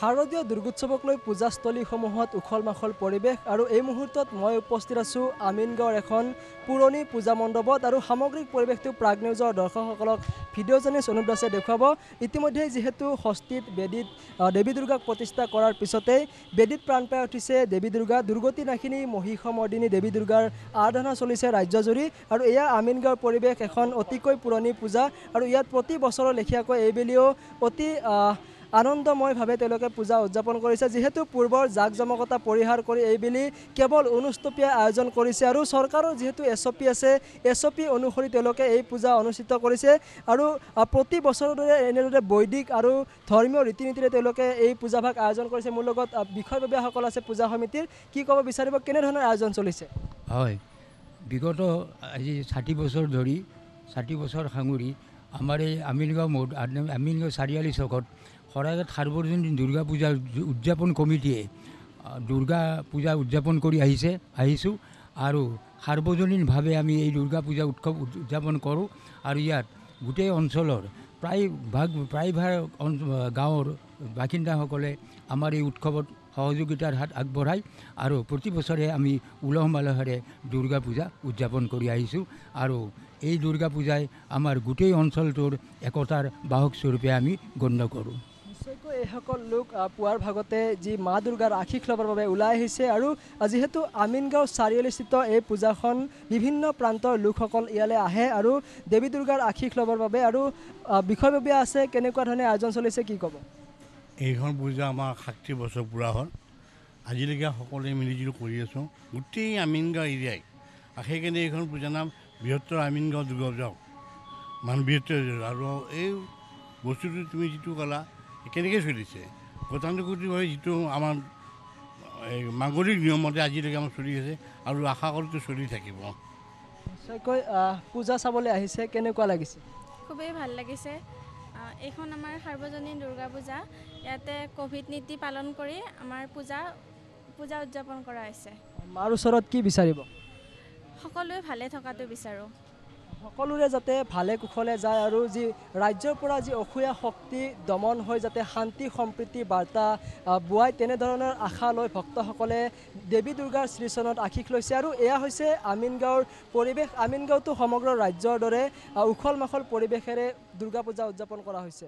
শাৰদীয় দুৰ্গোৎসৱক লৈ পূজাস্থলীসমূহত উখল মাখল পৰিৱেশ আৰু এই মুহূৰ্তত মই উপস্থিত আছোঁ আমিনগাঁৱৰ এখন পুৰণি পূজা মণ্ডপত আৰু সামগ্ৰিক পৰিৱেশটো প্ৰাগ নিউজৰ দৰ্শকসকলক ভিডিঅ'জনে অনুপ দাসে দেখুৱাব ইতিমধ্যে যিহেতু ষষ্ঠীত বেদীত দেৱী দুৰ্গাক প্ৰতিষ্ঠা কৰাৰ পিছতেই বেদীত প্ৰাণ পাই উঠিছে দেৱী দুৰ্গা দুৰ্গতি নাখিনি মহিষমৰ্দিনী দেৱী দুৰ্গাৰ আৰাধনা চলিছে ৰাজ্যজুৰি আৰু এয়া আমিনগাঁৱৰ পৰিৱেশ এখন অতিকৈ পুৰণি পূজা আৰু ইয়াত প্ৰতি বছৰৰ লেখীয়াকৈ এইবেলিও অতি আনন্দময়ভাৱে তেওঁলোকে পূজা উদযাপন কৰিছে যিহেতু পূৰ্বৰ জাক জমকতা পৰিহাৰ কৰি এইবেলি কেৱল অনুষ্টপীয়া আয়োজন কৰিছে আৰু চৰকাৰৰ যিহেতু এছ পি আছে এছ অ' পি অনুসৰি তেওঁলোকে এই পূজা অনুষ্ঠিত কৰিছে আৰু প্ৰতি বছৰৰ দৰে এনেদৰে বৈদিক আৰু ধৰ্মীয় ৰীতি নীতিৰে তেওঁলোকে এই পূজাভাগ আয়োজন কৰিছে মোৰ লগত বিষয়ববীয়াসকল আছে পূজা সমিতিৰ কি ক'ব বিচাৰিব কেনেধৰণৰ আয়োজন চলিছে হয় বিগত আজি ষাঠি বছৰ ধৰি ষাঠি বছৰ সাঙুৰি আমাৰ এই আমিনগাঁও মৌ আমিনগাঁও চাৰিআলি চকত শৰাইঘাট সাৰ্বজনীন দুৰ্গা পূজা উদযাপন কমিটিয়ে দুৰ্গা পূজা উদযাপন কৰি আহিছে আহিছোঁ আৰু সাৰ্বজনীনভাৱে আমি এই দুৰ্গা পূজা উৎসৱ উদযাপন কৰোঁ আৰু ইয়াত গোটেই অঞ্চলৰ প্ৰায়ভাগ প্ৰায়ভাগ গাঁৱৰ বাসিন্দাসকলে আমাৰ এই উৎসৱত সহযোগিতাৰ হাত আগবঢ়ায় আৰু প্ৰতি বছৰে আমি উলহ মালহেৰে দুৰ্গা পূজা উদযাপন কৰি আহিছোঁ আৰু এই দুৰ্গা পূজাই আমাৰ গোটেই অঞ্চলটোৰ একতাৰ বাহকস্বৰূপে আমি গণ্য কৰোঁ এইসকল লোক পুৱাৰ ভাগতে যি মা দুৰ্গাৰ আশীষ ল'বৰ বাবে ওলাই আহিছে আৰু যিহেতু আমিন গাঁও চাৰিআলিস্থিত এই পূজাখন বিভিন্ন প্ৰান্তৰ লোকসকল ইয়ালৈ আহে আৰু দেৱী দুৰ্গাৰ আশীষ ল'বৰ বাবে আৰু বিষয়ববীয়া আছে কেনেকুৱা ধৰণে আয়োজন চলিছে কি ক'ব এইখন পূজা আমাৰ ষাঠি বছৰ পূৰা হ'ল আজিলৈকে সকলোৱে মিলিজুলি কৰি আছোঁ গোটেই আমিন গাঁও এৰিয়াই সেইকাৰণে এইখন পূজাৰ নাম বৃহত্তৰ আমিন গাঁও দুৰ্গা যাওঁ মানুহ বৃহত্তৰ আৰু এই বস্তুটো তুমি যিটো ক'লা কেনেকৈ চলিছে গতানুগতিকভাৱে যিটো আমাৰ এই মাগৰিক নিয়মতে আজিলৈকে আমাৰ চলি আছে আৰু আশা কৰোঁতে চলি থাকিব নিশ্চয়কৈ পূজা চাবলৈ আহিছে কেনেকুৱা লাগিছে খুবেই ভাল লাগিছে এইখন আমাৰ সাৰ্বজনীন দুৰ্গা পূজা ইয়াতে ক'ভিড নীতি পালন কৰি আমাৰ পূজা পূজা উদযাপন কৰা হৈছে আমাৰ ওচৰত কি বিচাৰিব সকলোৱে ভালে থকাটো বিচাৰোঁ সকলোৰে যাতে ভালে কুশলে যায় আৰু যি ৰাজ্যৰ পৰা যি অসূয়া শক্তি দমন হৈ যাতে শান্তি সম্প্ৰীতি বাৰ্তা বোৱাই তেনেধৰণৰ আশা লৈ ভক্তসকলে দেৱী দুৰ্গাৰ শ্ৰীচৰণত আশীষ লৈছে আৰু এয়া হৈছে আমিন গাঁৱৰ পৰিৱেশ আমিনগাঁওটো সমগ্ৰ ৰাজ্যৰ দৰে উখল মাখল পৰিৱেশেৰে দুৰ্গা পূজা উদযাপন কৰা হৈছে